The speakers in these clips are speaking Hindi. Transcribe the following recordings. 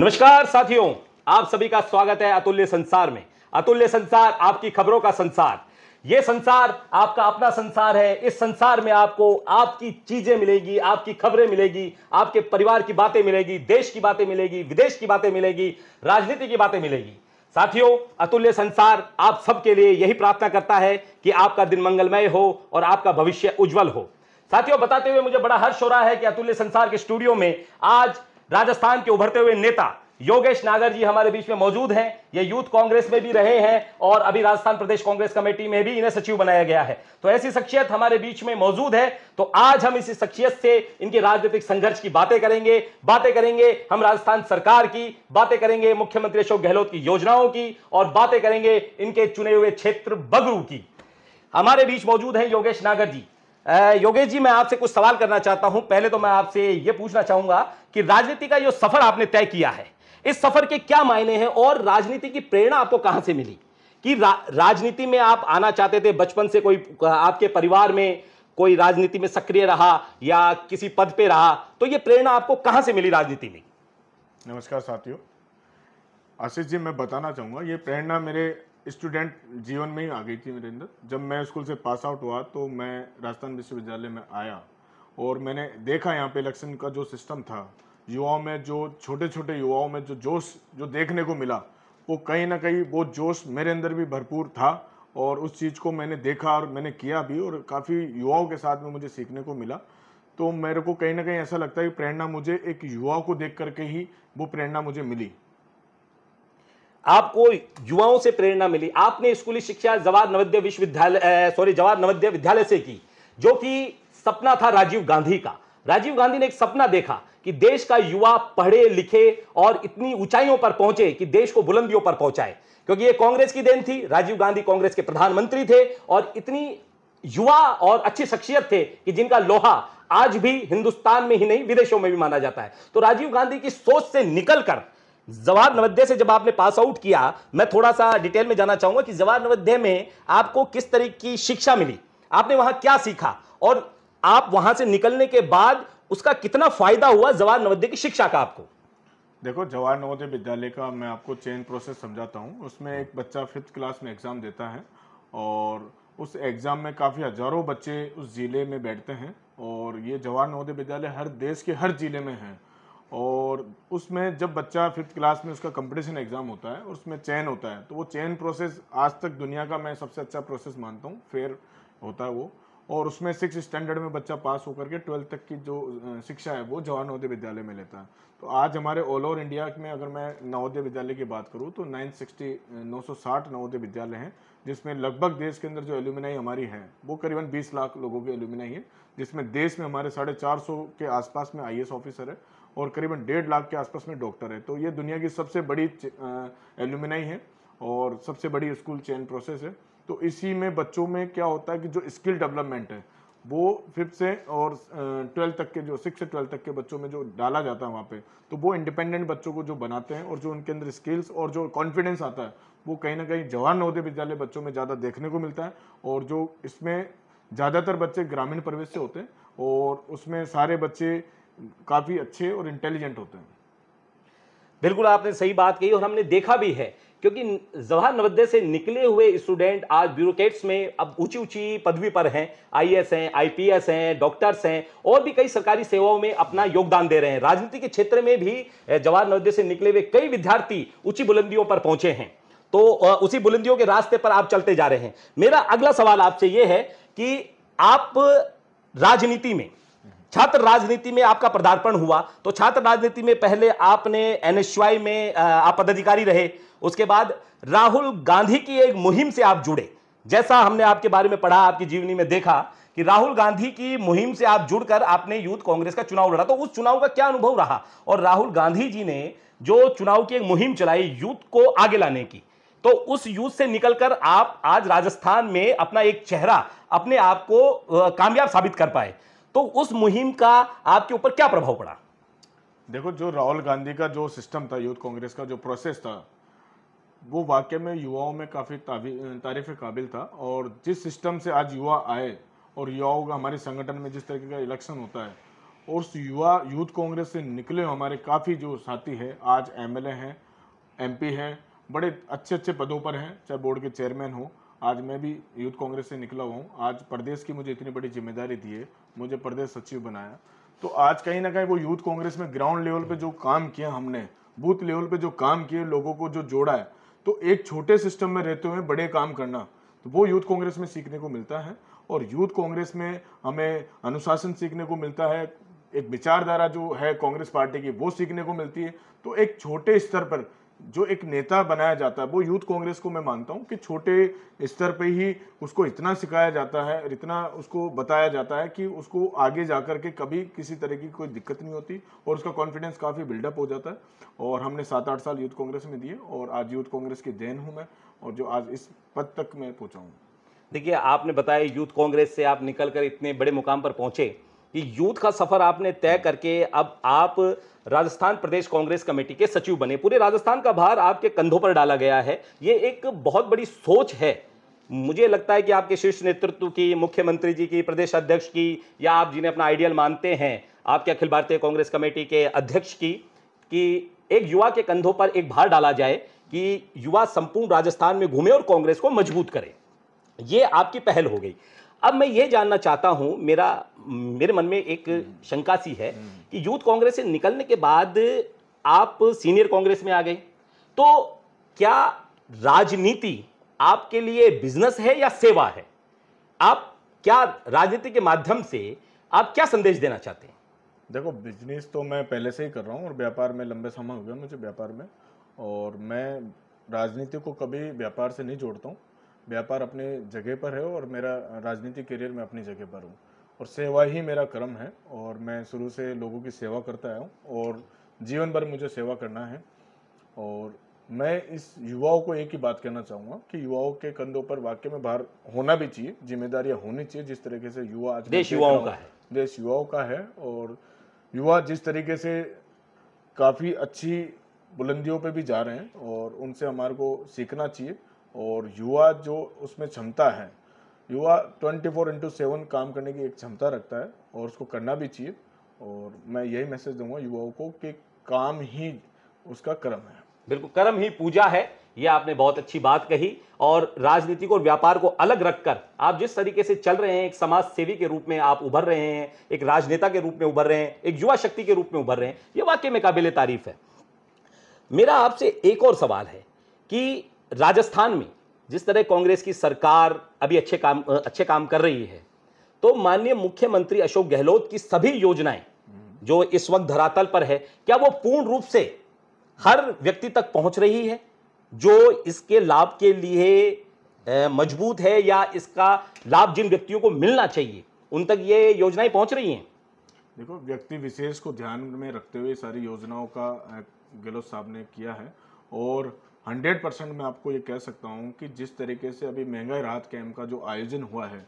नमस्कार साथियों आप सभी का स्वागत है अतुल्य संसार में अतुल्य संसार आपकी खबरों का संसार ये संसार आपका अपना संसार है इस संसार में आपको आपकी चीजें मिलेगी आपकी खबरें मिलेगी आपके परिवार की बातें मिलेगी देश की बातें मिलेगी विदेश की बातें मिलेगी राजनीति की बातें मिलेगी साथियों अतुल्य संसार आप सबके लिए यही प्रार्थना करता है कि आपका दिन मंगलमय हो और आपका भविष्य उज्जवल हो साथियों बताते हुए मुझे बड़ा हर्ष हो रहा है कि अतुल्य संसार के स्टूडियो में आज राजस्थान के उभरते हुए नेता योगेश नागर जी हमारे बीच में मौजूद हैं ये यूथ कांग्रेस में भी रहे हैं और अभी राजस्थान प्रदेश कांग्रेस कमेटी में भी इन्हें सचिव बनाया गया है तो ऐसी शख्सियत हमारे बीच में मौजूद है तो आज हम इसी शख्सियत से इनके राजनीतिक संघर्ष की बातें करेंगे बातें करेंगे हम राजस्थान सरकार की बातें करेंगे मुख्यमंत्री अशोक गहलोत की योजनाओं की और बातें करेंगे इनके चुने हुए क्षेत्र बगरू की हमारे बीच मौजूद है योगेश नागर जी योगेश जी मैं आपसे कुछ सवाल करना चाहता हूं पहले तो मैं आपसे यह पूछना चाहूंगा कि राजनीति का जो सफर आपने तय किया है इस सफर के क्या मायने हैं और राजनीति की प्रेरणा आपको कहां से मिली कि रा, राजनीति में आप आना चाहते थे बचपन से कोई आपके परिवार में कोई राजनीति में सक्रिय रहा या किसी पद पे रहा तो ये प्रेरणा आपको कहां से मिली राजनीति में नमस्कार साथियों आशीष जी मैं बताना चाहूंगा ये प्रेरणा मेरे स्टूडेंट जीवन में ही आ गई थी मेरे अंदर जब मैं स्कूल से पास आउट हुआ तो मैं राजस्थान विश्वविद्यालय में आया और मैंने देखा यहाँ पे इलेक्शन का जो सिस्टम था युवाओं में जो छोटे छोटे युवाओं में जो जोश जो देखने को मिला वो कहीं ना कहीं वो जोश मेरे अंदर भी भरपूर था और उस चीज़ को मैंने देखा और मैंने किया भी और काफ़ी युवाओं के साथ में मुझे सीखने को मिला तो मेरे को कहीं ना कहीं ऐसा लगता है कि प्रेरणा मुझे एक युवा को देख करके ही वो प्रेरणा मुझे मिली आपको युवाओं से प्रेरणा मिली आपने स्कूली शिक्षा जवाहर नवोदय विश्वविद्यालय सॉरी जवाहर नवोदय विद्यालय से की जो कि सपना था राजीव गांधी का राजीव गांधी ने एक सपना देखा कि देश का युवा पढ़े लिखे और इतनी ऊंचाइयों पर पहुंचे कि देश को बुलंदियों पर पहुंचाए क्योंकि ये कांग्रेस की देन थी राजीव गांधी कांग्रेस के प्रधानमंत्री थे और इतनी युवा और अच्छी शख्सियत थे कि जिनका लोहा आज भी हिंदुस्तान में ही नहीं विदेशों में भी माना जाता है तो राजीव गांधी की सोच से निकलकर जवाहर नवोदय से जब आपने पास आउट किया मैं थोड़ा सा डिटेल में जाना चाहूंगा कि जवाहर नवोदय में आपको किस तरह की शिक्षा मिली आपने वहां क्या सीखा और आप वहां से निकलने के बाद उसका कितना फायदा हुआ जवाहर नवोदय की शिक्षा का आपको देखो जवाहर नवोदय विद्यालय का मैं आपको चेन प्रोसेस समझाता हूँ उसमें एक बच्चा फिफ्थ क्लास में एग्ज़ाम देता है और उस एग्ज़ाम में काफ़ी हज़ारों बच्चे उस ज़िले में बैठते हैं और ये जवाहर नवोदय विद्यालय हर देश के हर ज़िले में है और उसमें जब बच्चा फिफ्थ क्लास में उसका कंपटीशन एग्ज़ाम होता है और उसमें चयन होता है तो वो चयन प्रोसेस आज तक दुनिया का मैं सबसे अच्छा प्रोसेस मानता हूँ फेयर होता है वो और उसमें सिक्स स्टैंडर्ड में बच्चा पास होकर के ट्वेल्थ तक की जो शिक्षा है वो जवाहर नवोदय विद्यालय में लेता है तो आज हमारे ऑल ओवर इंडिया में अगर मैं नवोदय विद्यालय की बात करूँ तो सौ साठ नवोदय विद्यालय हैं जिसमें लगभग देश के अंदर जो एल्यूमिनाई हमारी है वो करीबन बीस लाख लोगों की एल्यूमिनाई है जिसमें देश में हमारे साढ़े चार सौ के आसपास में आई ऑफिसर है और करीबन डेढ़ लाख के आसपास में डॉक्टर है तो ये दुनिया की सबसे बड़ी एलुमिनाई है और सबसे बड़ी स्कूल चेन प्रोसेस है तो इसी में बच्चों में क्या होता है कि जो स्किल डेवलपमेंट है वो फिफ्थ से और ट्वेल्थ तक के जो सिक्स से ट्वेल्थ तक के बच्चों में जो डाला जाता है वहाँ पे तो वो इंडिपेंडेंट बच्चों को जो बनाते हैं और जो उनके अंदर स्किल्स और जो कॉन्फिडेंस आता है वो कहीं ना कहीं जवान नवोदय विद्यालय बच्चों में ज़्यादा देखने को मिलता है और जो इसमें ज़्यादातर बच्चे ग्रामीण परिवेश से होते हैं और उसमें सारे बच्चे काफ़ी अच्छे और इंटेलिजेंट होते हैं बिल्कुल आपने सही बात कही और हमने देखा भी है क्योंकि जवाहर नवोदय से निकले हुए स्टूडेंट आज ब्यूरोक्रेट्स में अब ऊंची ऊंची पदवी पर हैं आईएएस हैं आईपीएस हैं डॉक्टर्स हैं और भी कई सरकारी सेवाओं में अपना योगदान दे रहे हैं राजनीति के क्षेत्र में भी जवाहर नवोदय से निकले हुए कई विद्यार्थी ऊंची बुलंदियों पर पहुंचे हैं तो उसी बुलंदियों के रास्ते पर आप चलते जा रहे हैं मेरा अगला सवाल आपसे यह है कि आप राजनीति में छात्र राजनीति में आपका पदार्पण हुआ तो छात्र राजनीति में पहले आपने एनएसवाई में आप पदाधिकारी रहे उसके बाद राहुल गांधी की एक मुहिम से आप जुड़े जैसा हमने आपके बारे में पढ़ा आपकी जीवनी में देखा कि राहुल गांधी की मुहिम से आप जुड़कर आपने यूथ कांग्रेस का चुनाव लड़ा तो उस चुनाव का क्या अनुभव रहा और राहुल गांधी जी ने जो चुनाव की एक मुहिम चलाई यूथ को आगे लाने की तो उस यूथ से निकलकर आप आज राजस्थान में अपना एक चेहरा अपने आप को कामयाब साबित कर पाए तो उस मुहिम का आपके ऊपर क्या प्रभाव पड़ा देखो जो राहुल गांधी का जो सिस्टम था यूथ कांग्रेस का जो प्रोसेस था वो वाकई में युवाओं में काफ़ी तारीफ काबिल था और जिस सिस्टम से आज युवा आए और युवाओं का हमारे संगठन में जिस तरीके का इलेक्शन होता है और उस युवा यूथ कांग्रेस से निकले हमारे काफ़ी जो साथी हैं आज एमएलए हैं एमपी हैं बड़े अच्छे अच्छे पदों पर हैं चाहे बोर्ड के चेयरमैन हो आज मैं भी यूथ कांग्रेस से निकला हुआ हूँ आज प्रदेश की मुझे इतनी बड़ी जिम्मेदारी दी है मुझे प्रदेश सचिव बनाया तो आज कहीं ना कहीं वो यूथ कांग्रेस में ग्राउंड लेवल पे जो काम किया हमने बूथ लेवल पे जो काम किए लोगों को जो जोड़ा है तो एक छोटे सिस्टम में रहते हुए बड़े काम करना तो वो यूथ कांग्रेस में सीखने को मिलता है और यूथ कांग्रेस में हमें अनुशासन सीखने को मिलता है एक विचारधारा जो है कांग्रेस पार्टी की वो सीखने को मिलती है तो एक छोटे स्तर पर जो एक नेता बनाया जाता है वो यूथ कांग्रेस को मैं मानता हूँ कि छोटे स्तर पे ही उसको इतना सिखाया जाता है इतना उसको बताया जाता है कि उसको आगे जा कर के कभी किसी तरह की कोई दिक्कत नहीं होती और उसका कॉन्फिडेंस काफ़ी बिल्डअप हो जाता है और हमने सात आठ साल यूथ कांग्रेस में दिए और आज यूथ कांग्रेस की देन हूँ मैं और जो आज इस पद तक मैं पहुँचा हूँ देखिए आपने बताया यूथ कांग्रेस से आप निकल कर इतने बड़े मुकाम पर पहुँचे कि यूथ का सफ़र आपने तय करके अब आप राजस्थान प्रदेश कांग्रेस कमेटी के सचिव बने पूरे राजस्थान का भार आपके कंधों पर डाला गया है ये एक बहुत बड़ी सोच है मुझे लगता है कि आपके शीर्ष नेतृत्व की मुख्यमंत्री जी की प्रदेश अध्यक्ष की या आप जिन्हें अपना आइडियल मानते हैं आपके अखिल भारतीय कांग्रेस कमेटी के अध्यक्ष की कि एक युवा के कंधों पर एक भार डाला जाए कि युवा संपूर्ण राजस्थान में घूमे और कांग्रेस को मजबूत करे ये आपकी पहल हो गई अब मैं ये जानना चाहता हूँ मेरा मेरे मन में एक हम्म। शंका सी है हम्म। कि यूथ कांग्रेस से निकलने के बाद आप सीनियर कांग्रेस में आ गए तो क्या राजनीति आपके लिए बिजनेस है या सेवा है आप क्या राजनीति के माध्यम से आप क्या संदेश देना चाहते हैं देखो बिजनेस तो मैं पहले से ही कर रहा हूँ और व्यापार में लंबे समय हो गया मुझे व्यापार में और मैं राजनीति को कभी व्यापार से नहीं जोड़ता हूँ व्यापार अपनी जगह पर है और मेरा राजनीतिक करियर में अपनी जगह पर हूँ और सेवा ही मेरा कर्म है और मैं शुरू से लोगों की सेवा करता आया हूँ और जीवन भर मुझे सेवा करना है और मैं इस युवाओं को एक ही बात कहना चाहूँगा कि युवाओं के कंधों पर वाक्य में भार होना भी चाहिए जिम्मेदारियाँ होनी चाहिए जिस तरीके से युवा आज देश युवाओं का है देश युवाओं का है और युवा जिस तरीके से काफ़ी अच्छी बुलंदियों पे भी जा रहे हैं और उनसे हमारे को सीखना चाहिए और युवा जो उसमें क्षमता है युवा ट्वेंटी फोर इंटू सेवन काम करने की एक क्षमता रखता है और उसको करना भी चाहिए और मैं यही मैसेज दूंगा युवाओं को कि काम ही उसका कर्म है बिल्कुल कर्म ही पूजा है यह आपने बहुत अच्छी बात कही और राजनीति को और व्यापार को अलग रखकर आप जिस तरीके से चल रहे हैं एक समाज सेवी के रूप में आप उभर रहे हैं एक राजनेता के रूप में उभर रहे हैं एक युवा शक्ति के रूप में उभर रहे हैं ये वाक्य में काबिल तारीफ है मेरा आपसे एक और सवाल है कि राजस्थान में जिस तरह कांग्रेस की सरकार अभी अच्छे काम अच्छे काम कर रही है तो माननीय मुख्यमंत्री अशोक गहलोत की सभी योजनाएं जो इस वक्त धरातल पर है क्या वो पूर्ण रूप से हर व्यक्ति तक पहुंच रही है जो इसके लाभ के लिए मजबूत है या इसका लाभ जिन व्यक्तियों को मिलना चाहिए उन तक ये योजनाएं पहुंच रही हैं देखो व्यक्ति विशेष को ध्यान में रखते हुए सारी योजनाओं का गहलोत साहब ने किया है और हंड्रेड परसेंट मैं आपको ये कह सकता हूँ कि जिस तरीके से अभी महंगाई राहत कैम्प का जो आयोजन हुआ है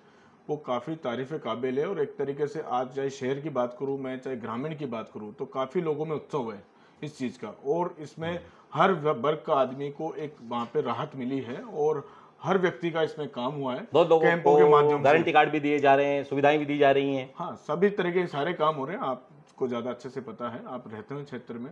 वो काफ़ी तारीफ़ काबिल है और एक तरीके से आज चाहे शहर की बात करूँ मैं चाहे ग्रामीण की बात करूँ तो काफ़ी लोगों में उत्सव है इस चीज़ का और इसमें हर वर्ग का आदमी को एक वहाँ पे राहत मिली है और हर व्यक्ति का इसमें काम हुआ है बहुत लोगों कैंपों के माध्यम गारंटी कार्ड भी दिए जा रहे हैं सुविधाएं भी दी जा रही हैं हाँ सभी तरह के सारे काम हो रहे हैं आपको ज़्यादा अच्छे से पता है आप रहते हैं क्षेत्र में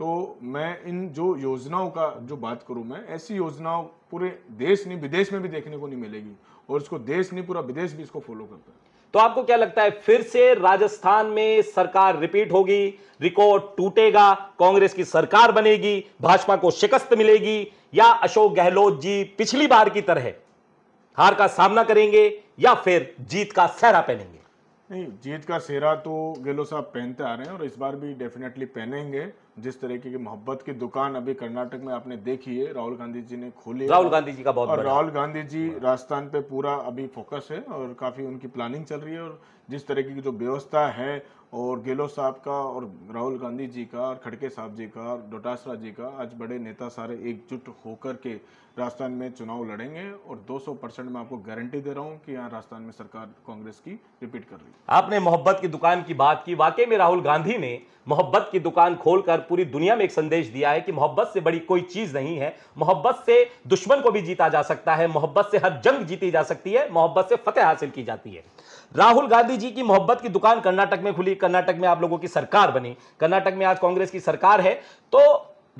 तो मैं इन जो योजनाओं का जो बात करूं मैं ऐसी योजनाओं पूरे देश नहीं विदेश में भी देखने को नहीं मिलेगी और इसको देश नहीं पूरा विदेश भी इसको फॉलो करता है तो आपको क्या लगता है फिर से राजस्थान में सरकार रिपीट होगी रिकॉर्ड टूटेगा कांग्रेस की सरकार बनेगी भाजपा को शिकस्त मिलेगी या अशोक गहलोत जी पिछली बार की तरह हार का सामना करेंगे या फिर जीत का सहरा पहनेंगे नहीं जीत का सेहरा तो गेलो साहब पहनते आ रहे हैं और इस बार भी डेफिनेटली पहनेंगे जिस तरीके की मोहब्बत की दुकान अभी कर्नाटक में आपने देखी है राहुल गांधी जी ने खोली राहुल गांधी जी का बहुत और राहुल गांधी जी राजस्थान पे पूरा अभी फोकस है और काफ़ी उनकी प्लानिंग चल रही है और जिस तरीके की जो व्यवस्था है और गेलो साहब का और राहुल गांधी जी का और खड़के साहब जी का और डोटासरा जी का आज बड़े नेता सारे एकजुट होकर के राजस्थान में चुनाव लड़ेंगे और 200 परसेंट मैं आपको गारंटी दे रहा हूं कि यहां राजस्थान में सरकार कांग्रेस की रिपीट कर रही आपने मोहब्बत की दुकान की बात की वाकई में राहुल गांधी ने मोहब्बत की दुकान खोलकर पूरी दुनिया में एक संदेश दिया है कि मोहब्बत से बड़ी कोई चीज नहीं है मोहब्बत से दुश्मन को भी जीता जा सकता है मोहब्बत से हर जंग जीती जा सकती है मोहब्बत से फतेह हासिल की जाती है राहुल गांधी जी की मोहब्बत की दुकान कर्नाटक में खुली कर्नाटक में आप लोगों की सरकार बनी कर्नाटक में आज कांग्रेस की सरकार है तो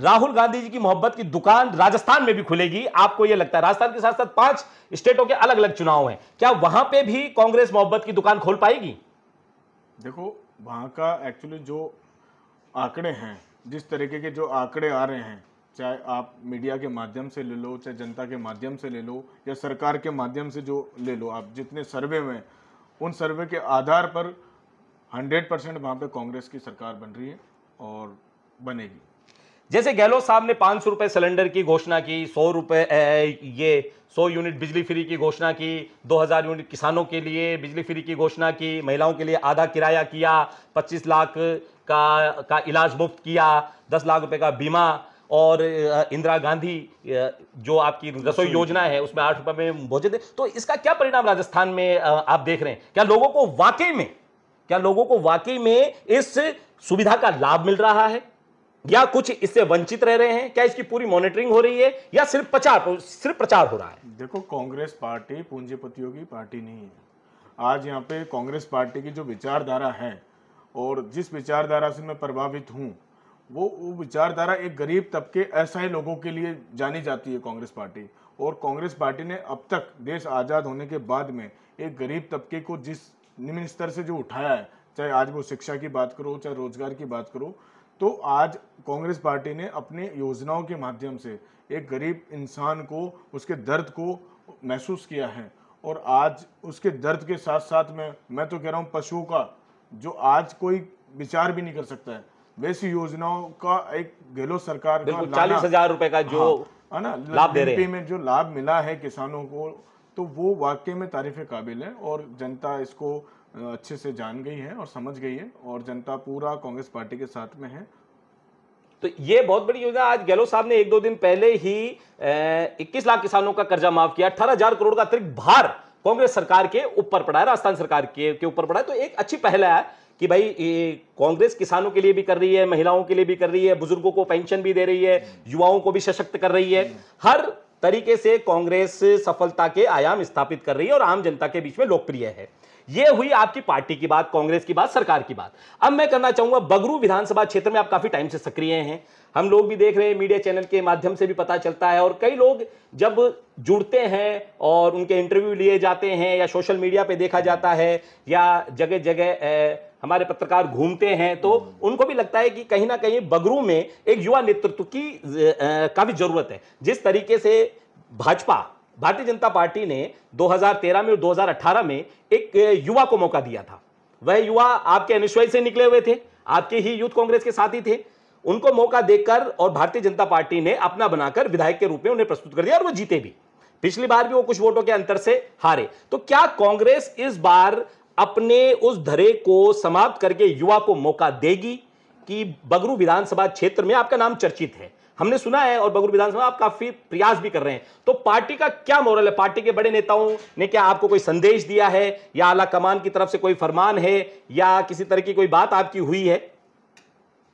राहुल गांधी जी की मोहब्बत की दुकान राजस्थान में भी खुलेगी आपको यह लगता है राजस्थान के साथ साथ पांच स्टेटों के अलग अलग चुनाव हैं क्या वहां पे भी कांग्रेस मोहब्बत की दुकान खोल पाएगी देखो वहां का एक्चुअली जो आंकड़े हैं जिस तरीके के जो आंकड़े आ रहे हैं चाहे आप मीडिया के माध्यम से ले लो चाहे जनता के माध्यम से ले लो या सरकार के माध्यम से जो ले लो आप जितने सर्वे में उन सर्वे के आधार पर हंड्रेड परसेंट वहाँ पर कांग्रेस की सरकार बन रही है और बनेगी जैसे गहलोत साहब ने पाँच सौ रुपये सिलेंडर की घोषणा की सौ रुपये ये सौ यूनिट बिजली फ्री की घोषणा की दो हज़ार यूनिट किसानों के लिए बिजली फ्री की घोषणा की महिलाओं के लिए आधा किराया किया पच्चीस लाख का का इलाज मुफ्त किया दस लाख रुपए का बीमा और इंदिरा गांधी जो आपकी रसोई योजना है उसमें आठ रुपये में भोजन तो इसका क्या परिणाम राजस्थान में आप देख रहे हैं क्या लोगों को वाकई में क्या लोगों को वाकई में इस सुविधा का लाभ मिल रहा है या कुछ इससे वंचित रह रहे हैं क्या इसकी पूरी मॉनिटरिंग हो रही है या सिर्फ प्रचार सिर्फ प्रचार हो रहा है देखो कांग्रेस पार्टी पूंजीपतियों की पार्टी नहीं है आज यहाँ पे कांग्रेस पार्टी की जो विचारधारा है और जिस विचारधारा से मैं प्रभावित हूँ वो वो विचारधारा एक गरीब तबके ऐसा ही लोगों के लिए जानी जाती है कांग्रेस पार्टी और कांग्रेस पार्टी ने अब तक देश आज़ाद होने के बाद में एक गरीब तबके को जिस निम्न स्तर से जो उठाया है चाहे आज वो शिक्षा की बात करो चाहे रोजगार की बात करो तो आज कांग्रेस पार्टी ने अपने योजनाओं के माध्यम से एक गरीब इंसान को उसके दर्द को महसूस किया है और आज उसके दर्द के साथ साथ में मैं तो कह रहा हूँ पशुओं का जो आज कोई विचार भी नहीं कर सकता है वैसी योजनाओं का एक गहलोत सरकार का चालीस हजार रुपए का जो हाँ, है ना लाभ दे रहे में जो लाभ मिला है किसानों को तो वो वाकई में तारीफ काबिल है और जनता इसको अच्छे से जान गई है और समझ गई है और जनता पूरा कांग्रेस पार्टी के साथ में है तो ये बहुत बड़ी योजना आज गहलोत साहब ने एक दो दिन पहले ही इक्कीस लाख किसानों का कर्जा माफ किया अठारह हजार करोड़ का अतिरिक्त भार कांग्रेस सरकार के ऊपर पड़ा है राजस्थान सरकार के के ऊपर पड़ा है तो एक अच्छी पहल है कि भाई कांग्रेस किसानों के लिए भी कर रही है महिलाओं के लिए भी कर रही है बुजुर्गों को पेंशन भी दे रही है युवाओं को भी सशक्त कर रही है हर तरीके से कांग्रेस सफलता के आयाम स्थापित कर रही है और आम जनता के बीच में लोकप्रिय है यह हुई आपकी पार्टी की बात कांग्रेस की बात सरकार की बात अब मैं करना चाहूंगा बगरू विधानसभा क्षेत्र में आप काफी टाइम से सक्रिय हैं हम लोग भी देख रहे हैं मीडिया चैनल के माध्यम से भी पता चलता है और कई लोग जब जुड़ते हैं और उनके इंटरव्यू लिए जाते हैं या सोशल मीडिया पे देखा जाता है या जगह जगह हमारे पत्रकार घूमते हैं तो उनको भी लगता है कि कहीं ना कहीं बगरू में एक युवा नेतृत्व की काफ़ी ज़रूरत है जिस तरीके से भाजपा भारतीय जनता पार्टी ने 2013 में और 2018 में एक युवा को मौका दिया था वह युवा आपके अनुश्वाई से निकले हुए थे आपके ही यूथ कांग्रेस के साथी थे उनको मौका देकर और भारतीय जनता पार्टी ने अपना बनाकर विधायक के रूप में उन्हें प्रस्तुत कर दिया और वो जीते भी पिछली बार भी वो कुछ वोटों के अंतर से हारे तो क्या कांग्रेस इस बार अपने उस धरे को समाप्त करके युवा को मौका देगी कि बगरू विधानसभा क्षेत्र में आपका नाम चर्चित है हमने सुना है और बगुर विधानसभा आप काफी प्रयास भी कर रहे हैं तो पार्टी का क्या मोरल है पार्टी के बड़े नेताओं ने क्या आपको कोई संदेश दिया है या आला कमान की तरफ से कोई फरमान है या किसी तरह की कोई बात आपकी हुई है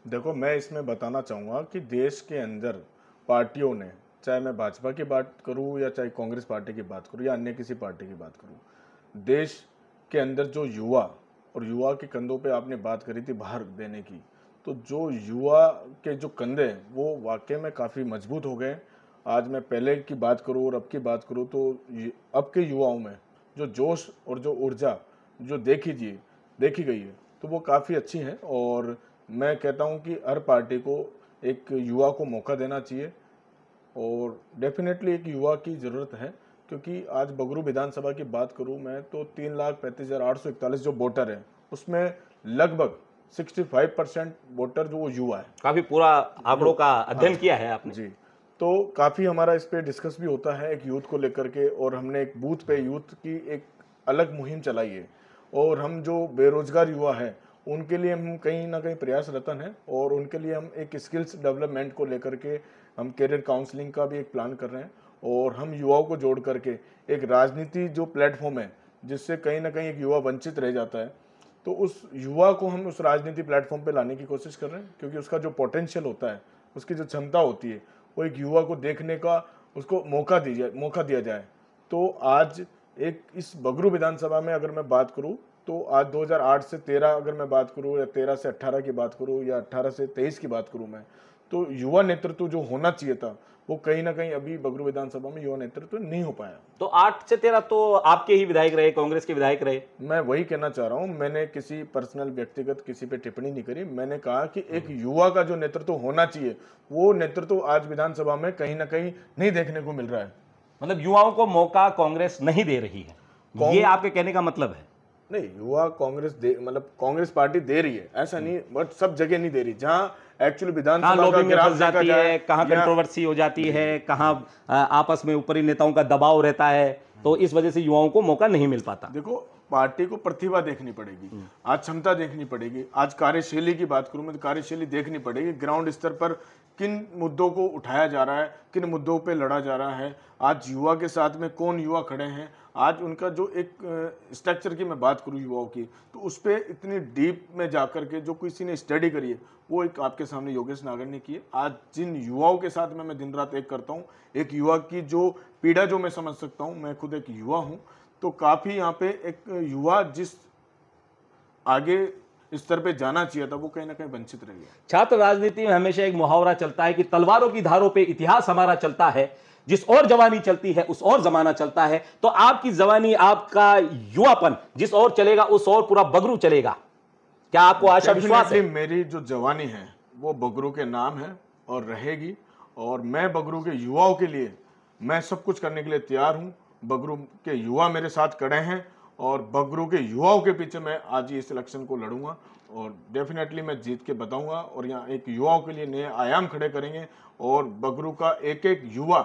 देखो मैं इसमें बताना चाहूंगा कि देश के अंदर पार्टियों ने चाहे मैं भाजपा की बात करूँ या चाहे कांग्रेस पार्टी की बात करूँ या अन्य किसी पार्टी की बात करूँ देश के अंदर जो युवा और युवा के कंधों पे आपने बात करी थी बाहर देने की तो जो युवा के जो कंधे हैं वो वाकई में काफ़ी मजबूत हो गए आज मैं पहले की बात करूँ और अब की बात करूँ तो अब के युवाओं में जो जोश और जो ऊर्जा जो देखी जी देखी गई है तो वो काफ़ी अच्छी है और मैं कहता हूँ कि हर पार्टी को एक युवा को मौका देना चाहिए और डेफिनेटली एक युवा की ज़रूरत है क्योंकि आज बगरू विधानसभा की बात करूँ मैं तो तीन लाख पैंतीस हज़ार आठ सौ इकतालीस जो वोटर हैं उसमें लगभग 65 परसेंट वोटर जो वो युवा है काफी पूरा आंकड़ों का अध्ययन हाँ, किया है आपने जी तो काफी हमारा इस पर डिस्कस भी होता है एक यूथ को लेकर के और हमने एक बूथ पे यूथ की एक अलग मुहिम चलाई है और हम जो बेरोजगार युवा है उनके लिए हम कहीं ना कहीं रतन है और उनके लिए हम एक स्किल्स डेवलपमेंट को लेकर के हम करियर काउंसलिंग का भी एक प्लान कर रहे हैं और हम युवाओं को जोड़ करके एक राजनीति जो प्लेटफॉर्म है जिससे कहीं ना कहीं एक युवा वंचित रह जाता है तो उस युवा को हम उस राजनीति प्लेटफॉर्म पे लाने की कोशिश कर रहे हैं क्योंकि उसका जो पोटेंशियल होता है उसकी जो क्षमता होती है वो एक युवा को देखने का उसको मौका दी जाए मौका दिया जाए तो आज एक इस बगरू विधानसभा में अगर मैं बात करूँ तो आज 2008 से 13 अगर मैं बात करूँ या 13 से 18 की बात करूँ या 18 से 23 की बात करूँ मैं तो युवा नेतृत्व जो होना चाहिए था वो कहीं ना कहीं अभी बगरू विधानसभा में युवा नेतृत्व तो नहीं हो पाया तो आठ से तेरह तो आपके ही विधायक रहे कांग्रेस के विधायक रहे मैं वही कहना चाह रहा हूँ मैंने किसी पर्सनल व्यक्तिगत किसी पे टिप्पणी नहीं करी मैंने कहा कि एक हम्म। युवा का जो नेतृत्व तो होना चाहिए वो नेतृत्व तो आज विधानसभा में कहीं ना कहीं नहीं देखने को मिल रहा है मतलब युवाओं को मौका कांग्रेस नहीं दे रही है ये आपके कहने का मतलब है नहीं युवा कांग्रेस मतलब कांग्रेस पार्टी दे रही है ऐसा हम्म। नहीं बट सब जगह नहीं दे रही जहाँ एक्चुअली विधानसभा है कहाँ कंट्रोवर्सी हो जाती है कहाँ आपस में ऊपरी नेताओं का दबाव रहता है तो इस वजह से युवाओं को मौका नहीं मिल पाता देखो पार्टी को प्रतिभा देखनी पड़ेगी हम्म। आज क्षमता देखनी पड़ेगी आज कार्यशैली की बात करूं मैं तो कार्यशैली देखनी पड़ेगी ग्राउंड स्तर पर किन मुद्दों को उठाया जा रहा है किन मुद्दों पे लड़ा जा रहा है आज युवा के साथ में कौन युवा खड़े हैं आज उनका जो एक स्ट्रक्चर की मैं बात करूँ युवाओं की तो उस पर इतनी डीप में जा कर के जो किसी ने स्टडी करी है वो एक आपके सामने योगेश नागर ने की है आज जिन युवाओं के साथ में मैं दिन रात एक करता हूँ एक युवा की जो पीड़ा जो मैं समझ सकता हूँ मैं खुद एक युवा हूँ तो काफ़ी यहाँ पे एक युवा जिस आगे स्तर पे जाना चाहिए था वो कहीं ना कहीं वंचित रह गया छात्र राजनीति में हमेशा एक मुहावरा चलता है कि तलवारों की धारों पे इतिहास हमारा चलता है जिस और जवानी चलती है उस और जमाना चलता है तो आपकी जवानी आपका युवापन जिस और चलेगा उस और पूरा बगरू चलेगा क्या आपको आशा विश्वास है मेरी जो जवानी है वो बगरू के नाम है और रहेगी और मैं बगरू के युवाओं के लिए मैं सब कुछ करने के लिए तैयार हूँ बगरू के युवा मेरे साथ खड़े हैं और बगरू के युवाओं के पीछे मैं आज इस इलेक्शन को लड़ूंगा और डेफिनेटली मैं जीत के बताऊंगा और यहाँ एक युवाओं के लिए नए आयाम खड़े करेंगे और बगरू का एक एक युवा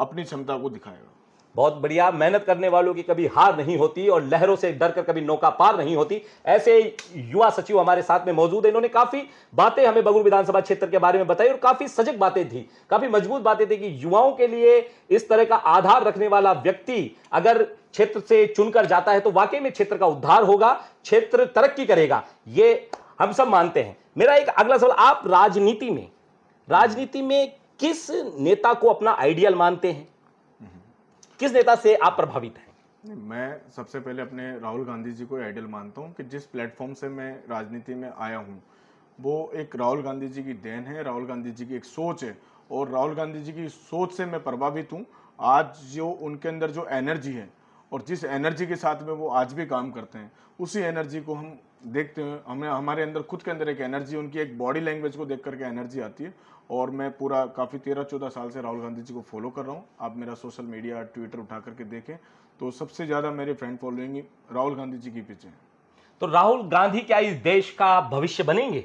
अपनी क्षमता को दिखाएगा बहुत बढ़िया मेहनत करने वालों की कभी हार नहीं होती और लहरों से डर कर कभी नौका पार नहीं होती ऐसे युवा सचिव हमारे साथ में मौजूद है इन्होंने काफी बातें हमें बगुर विधानसभा क्षेत्र के बारे में बताई और काफी सजग बातें थी काफी मजबूत बातें थी कि युवाओं के लिए इस तरह का आधार रखने वाला व्यक्ति अगर क्षेत्र से चुनकर जाता है तो वाकई में क्षेत्र का उद्धार होगा क्षेत्र तरक्की करेगा ये हम सब मानते हैं मेरा एक अगला सवाल आप राजनीति में राजनीति में किस नेता को अपना आइडियल मानते हैं किस नेता से आप प्रभावित हैं मैं सबसे पहले अपने राहुल गांधी जी को आइडियल मानता हूँ कि जिस प्लेटफॉर्म से मैं राजनीति में आया हूँ वो एक राहुल गांधी जी की देन है राहुल गांधी जी की एक सोच है और राहुल गांधी जी की सोच से मैं प्रभावित हूँ आज जो उनके अंदर जो एनर्जी है और जिस एनर्जी के साथ में वो आज भी काम करते हैं उसी एनर्जी को हम देखते हैं हमें हमारे अंदर खुद के अंदर एक एनर्जी उनकी एक बॉडी लैंग्वेज को देख करके एनर्जी आती है और मैं पूरा काफ़ी तेरह चौदह साल से राहुल गांधी जी को फॉलो कर रहा हूँ आप मेरा सोशल मीडिया ट्विटर उठा करके देखें तो सबसे ज़्यादा मेरे फ्रेंड फॉलोइंग राहुल गांधी जी के पीछे तो राहुल गांधी क्या इस देश का भविष्य बनेंगे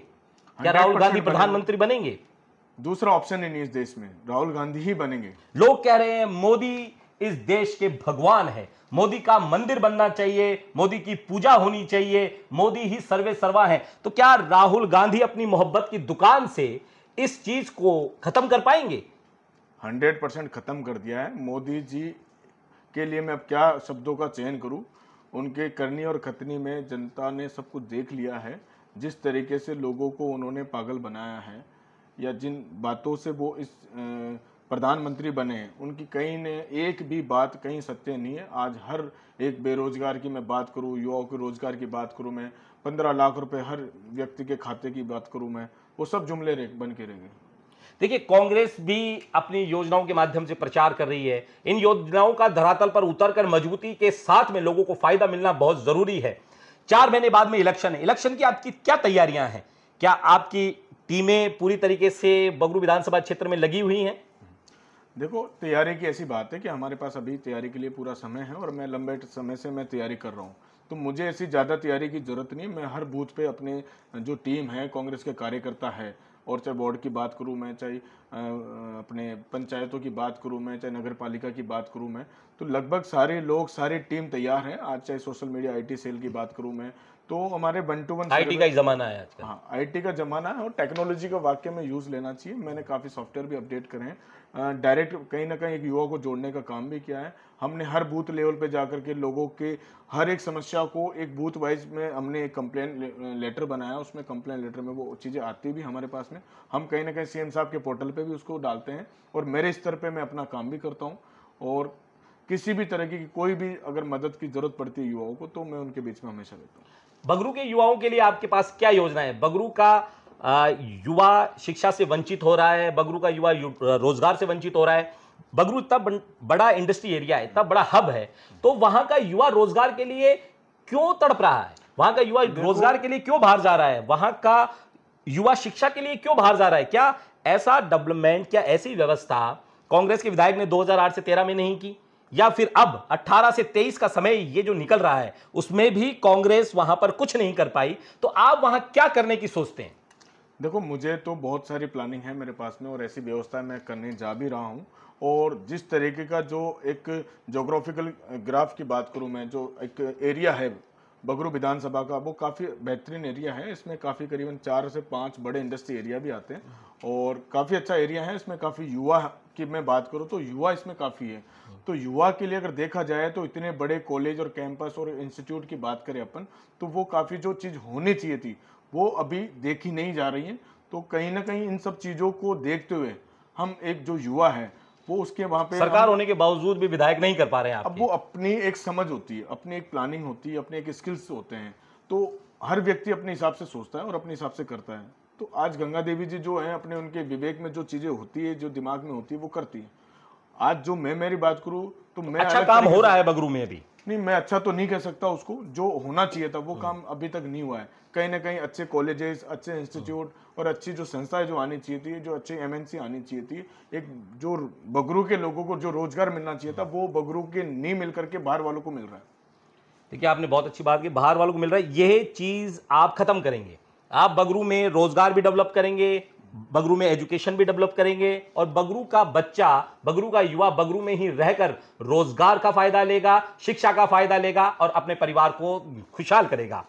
क्या राहुल गांधी प्रधानमंत्री बनेंगे दूसरा ऑप्शन ही नहीं इस देश में राहुल गांधी ही बनेंगे लोग कह रहे हैं मोदी इस देश के भगवान है मोदी का मंदिर बनना चाहिए मोदी की पूजा होनी चाहिए मोदी ही सर्वे सर्वा है तो क्या राहुल गांधी अपनी मोहब्बत की दुकान से इस चीज को खत्म कर पाएंगे हंड्रेड परसेंट खत्म कर दिया है मोदी जी के लिए मैं अब क्या शब्दों का चयन करूं उनके करनी और खतनी में जनता ने सब कुछ देख लिया है जिस तरीके से लोगों को उन्होंने पागल बनाया है या जिन बातों से वो इस आ, प्रधानमंत्री बने उनकी कहीं ने एक भी बात कहीं सत्य नहीं है आज हर एक बेरोजगार की मैं बात करूँ युवाओं के रोजगार की बात करूँ मैं पंद्रह लाख रुपए हर व्यक्ति के खाते की बात करूँ मैं वो सब जुमले बन के रह गए देखिए कांग्रेस भी अपनी योजनाओं के माध्यम से प्रचार कर रही है इन योजनाओं का धरातल पर उतरकर मजबूती के साथ में लोगों को फायदा मिलना बहुत जरूरी है चार महीने बाद में इलेक्शन है इलेक्शन की आपकी क्या तैयारियां हैं क्या आपकी टीमें पूरी तरीके से बगरू विधानसभा क्षेत्र में लगी हुई हैं देखो तैयारी की ऐसी बात है कि हमारे पास अभी तैयारी के लिए पूरा समय है और मैं लंबे समय से मैं तैयारी कर रहा हूँ तो मुझे ऐसी ज़्यादा तैयारी की ज़रूरत नहीं है मैं हर बूथ पे अपने जो टीम है कांग्रेस के कार्यकर्ता है और चाहे वार्ड की बात करूँ मैं चाहे अपने पंचायतों की बात करूँ मैं चाहे नगर पालिका की बात करूँ मैं तो लगभग सारे लोग सारी टीम तैयार हैं आज चाहे सोशल मीडिया आईटी सेल की बात करूँ मैं तो हमारे वन टू वन आई का जमाना है आजकल हाँ आई का जमाना है और टेक्नोलॉजी का वाक्य में यूज लेना चाहिए मैंने काफी सॉफ्टवेयर भी अपडेट करे हैं डायरेक्ट कहीं ना कहीं एक युवा को जोड़ने का काम भी किया है हमने हर बूथ लेवल पे जाकर के लोगों के हर एक समस्या को एक बूथ वाइज में हमने एक कंप्लेन लेटर बनाया उसमें कंप्लेन लेटर में वो चीज़ें आती भी हमारे पास में हम कहीं ना कहीं सीएम साहब के पोर्टल पे भी उसको डालते हैं और मेरे स्तर पे मैं अपना काम भी करता हूँ और किसी भी तरह की कोई भी अगर मदद की जरूरत पड़ती है युवाओं को तो मैं उनके बीच में हमेशा रहता हूँ बगरू के युवाओं के लिए आपके पास क्या योजना है बगरू का युवा शिक्षा से वंचित हो रहा है बगरू का युवा रोजगार से वंचित हो रहा है बगरू इतना बड़ा इंडस्ट्री एरिया है इतना बड़ा हब है तो वहाँ का युवा रोजगार के लिए क्यों तड़प रहा है वहाँ का युवा रोजगार के लिए क्यों बाहर जा रहा है वहाँ का युवा शिक्षा के लिए क्यों बाहर जा रहा है क्या ऐसा डेवलपमेंट क्या ऐसी व्यवस्था कांग्रेस के विधायक ने 2008 से 13 में नहीं की या फिर अब 18 से 23 का समय ये जो निकल रहा है उसमें भी कांग्रेस वहां पर कुछ नहीं कर पाई तो आप वहां क्या करने की सोचते हैं देखो मुझे तो बहुत सारी प्लानिंग है मेरे पास में और ऐसी व्यवस्था मैं करने जा भी रहा हूँ और जिस तरीके का जो एक जोग्राफिकल ग्राफ की बात करूँ मैं जो एक एरिया है बगरू विधानसभा का वो काफ़ी बेहतरीन एरिया है इसमें काफ़ी करीबन चार से पाँच बड़े इंडस्ट्री एरिया भी आते हैं और काफ़ी अच्छा एरिया है इसमें काफ़ी युवा की मैं बात करूँ तो युवा इसमें काफ़ी है तो युवा के लिए अगर देखा जाए तो इतने बड़े कॉलेज और कैंपस और इंस्टीट्यूट की बात करें अपन तो वो काफ़ी जो चीज़ होनी चाहिए थी वो अभी देखी नहीं जा रही है तो कहीं ना कहीं इन सब चीज़ों को देखते हुए हम एक जो युवा है वो उसके वहाँ पे सरकार होने के बावजूद भी विधायक नहीं कर पा रहे हैं अब वो अपनी एक समझ होती है अपनी एक प्लानिंग होती है अपने एक स्किल्स होते हैं तो हर व्यक्ति अपने हिसाब से सोचता है और अपने हिसाब से करता है तो आज गंगा देवी जी जो है अपने उनके विवेक में जो चीज़ें होती है जो दिमाग में होती है वो करती है आज जो मैं मेरी बात करूँ तो मैं अच्छा काम हो रहा है बगरू में अभी नहीं मैं अच्छा तो नहीं कह सकता उसको जो होना चाहिए था वो हम्म। काम अभी तक नहीं हुआ है कहीं ना कहीं अच्छे कॉलेजेस अच्छे इंस्टीट्यूट हम्म। और अच्छी जो संस्थाएं जो आनी चाहिए थी जो अच्छे एमएनसी आनी चाहिए थी एक जो बगरू के लोगों को जो रोजगार मिलना चाहिए था हम्म। वो बगरू के नहीं मिल करके बाहर वालों को मिल रहा है देखिए आपने बहुत अच्छी बात की बाहर वालों को मिल रहा है यह चीज़ आप खत्म करेंगे आप बगरू में रोजगार भी डेवलप करेंगे बगरू में एजुकेशन भी डेवलप करेंगे और बगरू का बच्चा बगरू का युवा बगरू में ही रहकर रोजगार का फायदा लेगा शिक्षा का फायदा लेगा और अपने परिवार को खुशहाल करेगा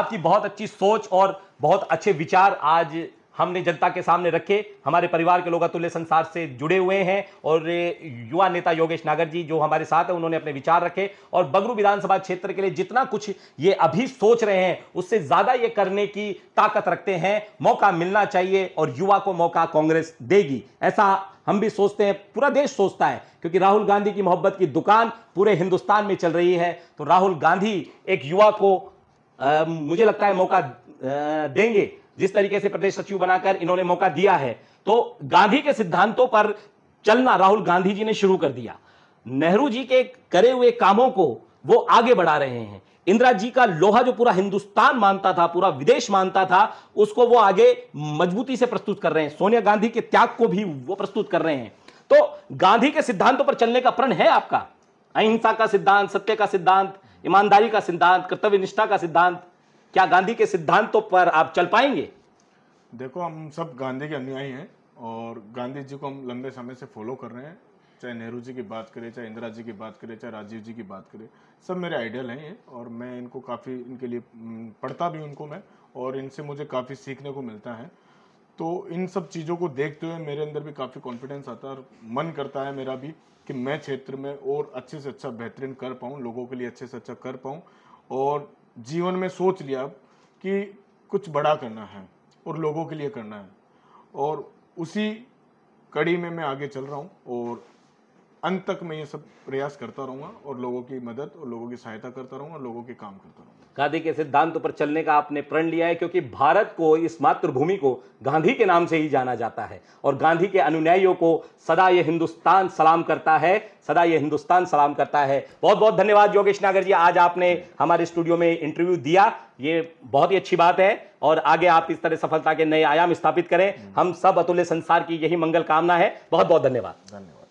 आपकी बहुत अच्छी सोच और बहुत अच्छे विचार आज हमने जनता के सामने रखे हमारे परिवार के लोग अतुल्य संसार से जुड़े हुए हैं और युवा नेता योगेश नागर जी जो हमारे साथ हैं उन्होंने अपने विचार रखे और बगरू विधानसभा क्षेत्र के लिए जितना कुछ ये अभी सोच रहे हैं उससे ज़्यादा ये करने की ताकत रखते हैं मौका मिलना चाहिए और युवा को मौका कांग्रेस देगी ऐसा हम भी सोचते हैं पूरा देश सोचता है क्योंकि राहुल गांधी की मोहब्बत की दुकान पूरे हिंदुस्तान में चल रही है तो राहुल गांधी एक युवा को आ, मुझे लगता है मौका आ, देंगे जिस तरीके से प्रदेश सचिव बनाकर इन्होंने मौका दिया है तो गांधी के सिद्धांतों पर चलना राहुल गांधी जी ने शुरू कर दिया नेहरू जी के करे हुए कामों को वो आगे बढ़ा रहे हैं इंदिरा जी का लोहा जो पूरा हिंदुस्तान मानता था पूरा विदेश मानता था उसको वो आगे मजबूती से प्रस्तुत कर रहे हैं सोनिया गांधी के त्याग को भी वो प्रस्तुत कर रहे हैं तो गांधी के सिद्धांतों पर चलने का प्रण है आपका अहिंसा का सिद्धांत सत्य का सिद्धांत ईमानदारी का सिद्धांत कर्तव्य निष्ठा का सिद्धांत क्या गांधी के सिद्धांतों पर आप चल पाएंगे देखो हम सब गांधी के अनुयायी हैं और गांधी जी को हम लंबे समय से फॉलो कर रहे हैं चाहे नेहरू जी की बात करें चाहे इंदिरा जी की बात करें चाहे राजीव जी की बात करें सब मेरे आइडियल हैं ये और मैं इनको काफ़ी इनके लिए पढ़ता भी उनको मैं और इनसे मुझे काफ़ी सीखने को मिलता है तो इन सब चीज़ों को देखते हुए मेरे अंदर भी काफ़ी कॉन्फिडेंस आता है और मन करता है मेरा भी कि मैं क्षेत्र में और अच्छे से अच्छा बेहतरीन कर पाऊँ लोगों के लिए अच्छे से अच्छा कर पाऊँ और जीवन में सोच लिया कि कुछ बड़ा करना है और लोगों के लिए करना है और उसी कड़ी में मैं आगे चल रहा हूँ और अंत तक मैं ये सब प्रयास करता रहूँगा और लोगों की मदद और लोगों की सहायता करता रहूँगा और लोगों के काम करता रहूँगा गांधी के सिद्धांत पर चलने का आपने प्रण लिया है क्योंकि भारत को इस मातृभूमि को गांधी के नाम से ही जाना जाता है और गांधी के अनुयायियों को सदा ये हिंदुस्तान सलाम करता है सदा ये हिंदुस्तान सलाम करता है बहुत बहुत धन्यवाद योगेश नागर जी आज आपने हमारे स्टूडियो में इंटरव्यू दिया ये बहुत ही अच्छी बात है और आगे आप इस तरह सफलता के नए आयाम स्थापित करें हम सब अतुल्य संसार की यही मंगल कामना है बहुत बहुत धन्यवाद धन्यवाद